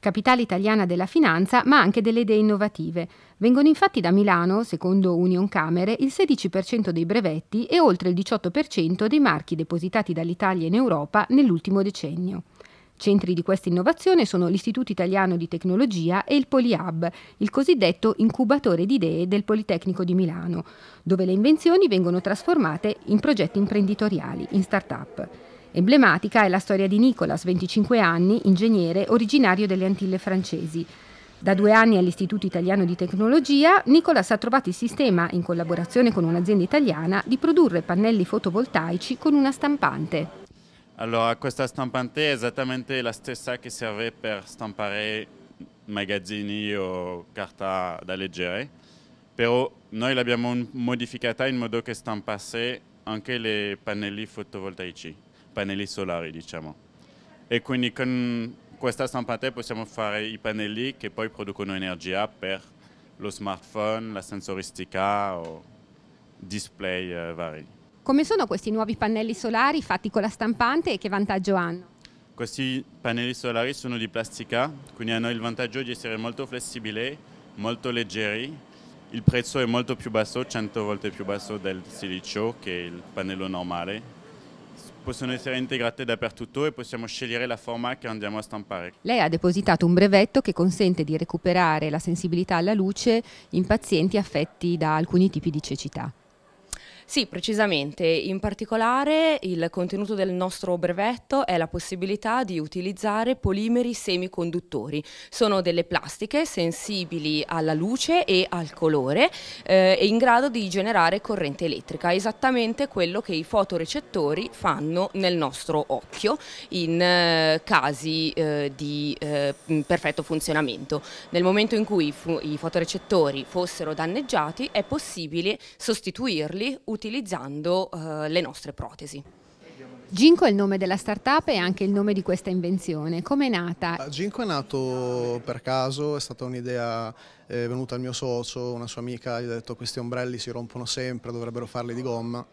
capitale italiana della finanza, ma anche delle idee innovative. Vengono infatti da Milano, secondo Union Camere, il 16% dei brevetti e oltre il 18% dei marchi depositati dall'Italia in Europa nell'ultimo decennio. Centri di questa innovazione sono l'Istituto Italiano di Tecnologia e il Polihub, il cosiddetto incubatore di idee del Politecnico di Milano, dove le invenzioni vengono trasformate in progetti imprenditoriali, in start-up. Emblematica è la storia di Nicolas, 25 anni, ingegnere, originario delle Antille francesi. Da due anni all'Istituto Italiano di Tecnologia, Nicolas ha trovato il sistema, in collaborazione con un'azienda italiana, di produrre pannelli fotovoltaici con una stampante. Allora, questa stampante è esattamente la stessa che serve per stampare magazzini o carta da leggere, però noi l'abbiamo modificata in modo che stampasse anche i pannelli fotovoltaici pannelli solari, diciamo. E quindi con questa stampante possiamo fare i pannelli che poi producono energia per lo smartphone, la sensoristica o display eh, vari. Come sono questi nuovi pannelli solari fatti con la stampante e che vantaggio hanno? Questi pannelli solari sono di plastica, quindi hanno il vantaggio di essere molto flessibili, molto leggeri. Il prezzo è molto più basso, 100 volte più basso del silicio che il pannello normale, possono essere integrate dappertutto e possiamo scegliere la forma che andiamo a stampare. Lei ha depositato un brevetto che consente di recuperare la sensibilità alla luce in pazienti affetti da alcuni tipi di cecità. Sì, precisamente. In particolare il contenuto del nostro brevetto è la possibilità di utilizzare polimeri semiconduttori. Sono delle plastiche sensibili alla luce e al colore eh, e in grado di generare corrente elettrica, esattamente quello che i fotorecettori fanno nel nostro occhio in eh, casi eh, di eh, perfetto funzionamento. Nel momento in cui i, i fotorecettori fossero danneggiati è possibile sostituirli utilizzando utilizzando eh, le nostre protesi. Ginko è il nome della startup e anche il nome di questa invenzione. Come è nata? Ah, Ginko è nato per caso, è stata un'idea eh, venuta al mio socio, una sua amica, gli ha detto questi ombrelli si rompono sempre, dovrebbero farli di gomma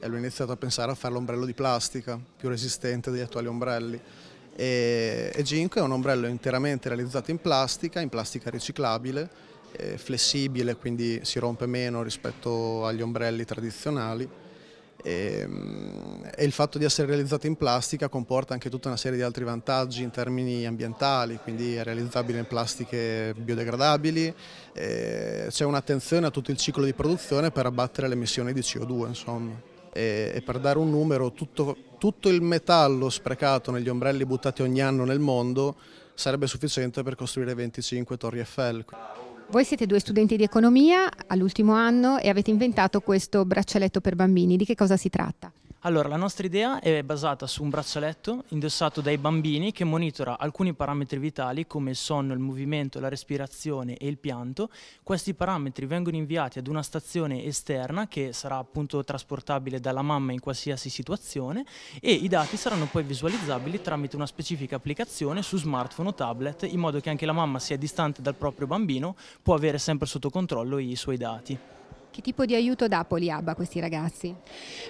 e lui ha iniziato a pensare a fare l'ombrello di plastica, più resistente degli attuali ombrelli. E, e Ginko è un ombrello interamente realizzato in plastica, in plastica riciclabile eh, flessibile, quindi si rompe meno rispetto agli ombrelli tradizionali ehm, e, il fatto di essere realizzato in plastica comporta anche tutta una serie di altri vantaggi in termini ambientali, quindi è realizzabile in plastiche biodegradabili, eh, c'è un'attenzione a tutto il ciclo di produzione per abbattere le emissioni di CO2 insomma. E, e per dare un numero, tutto, tutto il metallo sprecato negli ombrelli buttati ogni anno nel mondo sarebbe sufficiente per costruire 25 torri Eiffel. Voi siete due studenti di economia all'ultimo anno e avete inventato questo braccialetto per bambini. Di che cosa si tratta? Allora, la nostra idea è basata su un braccialetto indossato dai bambini che monitora alcuni parametri vitali come il sonno, il movimento, la respirazione e il pianto. Questi parametri vengono inviati ad una stazione esterna che sarà appunto trasportabile dalla mamma in qualsiasi situazione e i dati saranno poi visualizzabili tramite una specifica applicazione su smartphone o tablet in modo che anche la mamma sia distante dal proprio bambino può avere sempre sotto controllo i suoi dati. Che tipo di aiuto dà Poliab a questi ragazzi?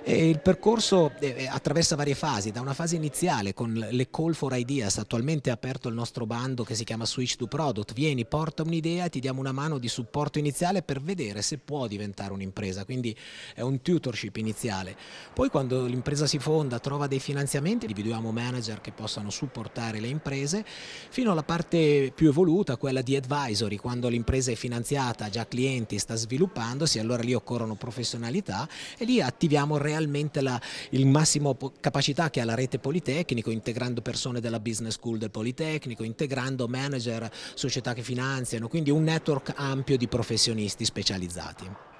Eh, il percorso eh, attraversa varie fasi, da una fase iniziale con le call for ideas, attualmente è aperto il nostro bando che si chiama Switch to Product, vieni, porta un'idea, ti diamo una mano di supporto iniziale per vedere se può diventare un'impresa, quindi è un tutorship iniziale. Poi quando l'impresa si fonda, trova dei finanziamenti, individuiamo manager che possano supportare le imprese, fino alla parte più evoluta, quella di advisory, quando l'impresa è finanziata, ha già clienti, sta sviluppandosi, allora allora lì occorrono professionalità e lì attiviamo realmente la, il massimo capacità che ha la rete Politecnico, integrando persone della business school del Politecnico, integrando manager, società che finanziano, quindi un network ampio di professionisti specializzati.